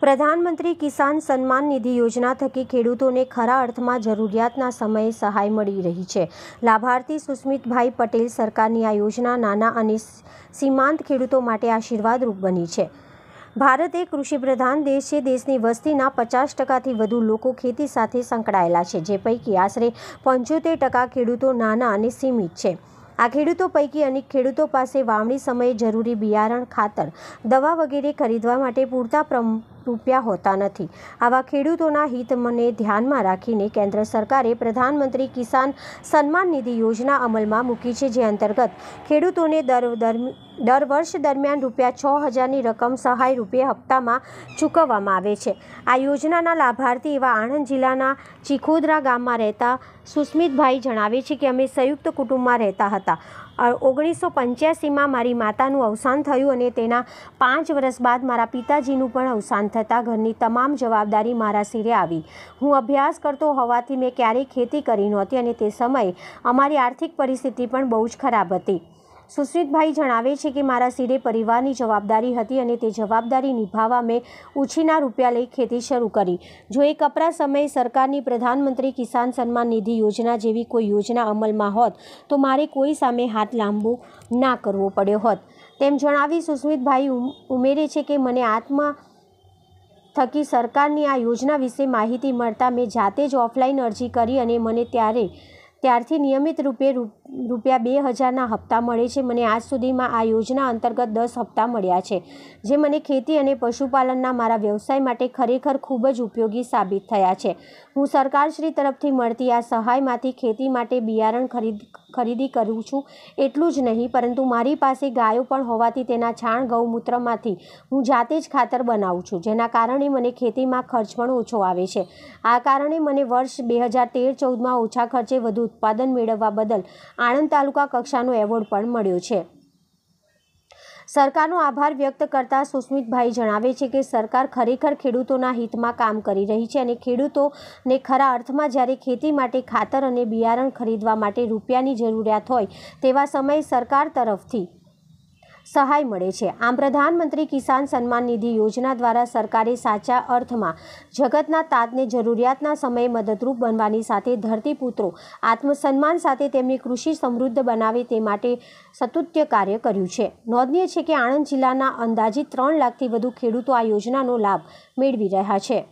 પ્રધાનમંત્રી કિસાન સન્માન નિધિ યોજના થકી ખેડૂતોને ખરા અર્થમાં જરૂરિયાતના સમયે સહાય મળી રહી છે લાભાર્થી સુસ્મિતભાઈ પટેલ સરકારની આ યોજના નાના અને સીમાંત ખેડૂતો માટે આશીર્વાદરૂપ બની છે ભારત એ કૃષિપ્રધાન દેશ છે દેશની વસ્તીના પચાસ ટકાથી વધુ લોકો ખેતી સાથે સંકળાયેલા છે જે પૈકી આશરે પંચોતેર ટકા ખેડૂતો નાના અને સીમિત છે આ ખેડૂતો પૈકી અનેક ખેડૂતો પાસે વાવણી સમયે જરૂરી બિયારણ ખાતર દવા વગેરે ખરીદવા માટે પૂરતા પ્રમ રૂપિયા હોતા નથી આવા ખેડૂતોના હિત મને ધ્યાનમાં રાખીને કેન્દ્ર સરકારે પ્રધાનમંત્રી કિસાન સન્માન નિધિ યોજના અમલમાં મૂકી છે જે અંતર્ગત ખેડૂતોને દર દર દર વર્ષ દરમિયાન રૂપિયા છ હજારની રકમ સહાય રૂપે હપ્તામાં ચૂકવવામાં આવે છે આ યોજનાના લાભાર્થી એવા આણંદ જિલ્લાના ચીખોદરા ગામમાં રહેતા સુસ્મિતભાઈ જણાવે છે કે અમે સંયુક્ત કુટુંબમાં રહેતા હતા ઓગણીસો પંચ્યાસીમાં મારી માતાનું અવસાન થયું અને તેના પાંચ વર્ષ બાદ મારા પિતાજીનું પણ અવસાન થતાં ઘરની તમામ જવાબદારી મારા સિરે આવી હું અભ્યાસ કરતો હોવાથી મેં ક્યારેય ખેતી કરી નહોતી અને તે સમયે અમારી આર્થિક પરિસ્થિતિ પણ બહુ જ ખરાબ હતી સુશ્રીતભાઈ જણાવે છે કે મારા સીડે પરિવારની જવાબદારી હતી અને તે જવાબદારી નિભાવવા મેં ઉછીના રૂપિયા લઈ ખેતી શરૂ કરી જો એ કપરા સમયે સરકારની પ્રધાનમંત્રી કિસાન સન્માન નિધિ યોજના જેવી કોઈ યોજના અમલમાં હોત તો મારે કોઈ સામે હાથ લાંબો ના કરવો પડ્યો હોત તેમ જણાવી સુસ્મિતભાઈ ઉમેરે છે કે મને આત્મા થકી સરકારની આ યોજના વિશે માહિતી મળતા મેં જાતે જ ઓફલાઈન અરજી કરી અને મને ત્યારે ત્યારથી નિયમિત રૂપે રૂપ રૂપિયા બે હજારના હપ્તા મળે છે મને આજ સુધીમાં આ યોજના અંતર્ગત દસ હપ્તા મળ્યા છે જે મને ખેતી અને પશુપાલનના મારા વ્યવસાય માટે ખરેખર ખૂબ જ ઉપયોગી સાબિત થયા છે હું સરકારશ્રી તરફથી મળતી આ સહાયમાંથી ખેતી માટે બિયારણ ખરીદ ખરીદી કરું છું એટલું જ નહીં પરંતુ મારી પાસે ગાયો પણ હોવાથી તેના છાણ ગૌમૂત્રમાંથી હું જાતે જ ખાતર બનાવું છું જેના કારણે મને ખેતીમાં ખર્ચ પણ ઓછો આવે છે આ કારણે મને વર્ષ બે હજાર તેર ચૌદમાં ઓછા ખર્ચે વધુ ઉત્પાદન મેળવવા બદલ આણંદ તાલુકા કક્ષાનો એવોર્ડ પણ મળ્યો છે સરકારનો આભાર વ્યક્ત કરતા સુસ્મિતભાઈ જણાવે છે કે સરકાર ખરેખર ખેડૂતોના હિતમાં કામ કરી રહી છે અને ખેડૂતોને ખરા અર્થમાં જ્યારે ખેતી માટે ખાતર અને બિયારણ ખરીદવા માટે રૂપિયાની જરૂરિયાત હોય તેવા સમયે સરકાર તરફથી સહાય મળે છે આમ પ્રધાનમંત્રી કિસાન સન્માન નિધિ યોજના દ્વારા સરકારે સાચા અર્થમાં જગતના તાતને જરૂરિયાતના સમયે મદદરૂપ બનવાની સાથે ધરતીપુત્રો આત્મસન્માન સાથે તેમની કૃષિ સમૃદ્ધ બનાવે તે માટે સતુત્ય કાર્ય કર્યું છે નોંધનીય છે કે આણંદ જિલ્લાના અંદાજિત ત્રણ લાખથી વધુ ખેડૂતો આ યોજનાનો લાભ મેળવી રહ્યા છે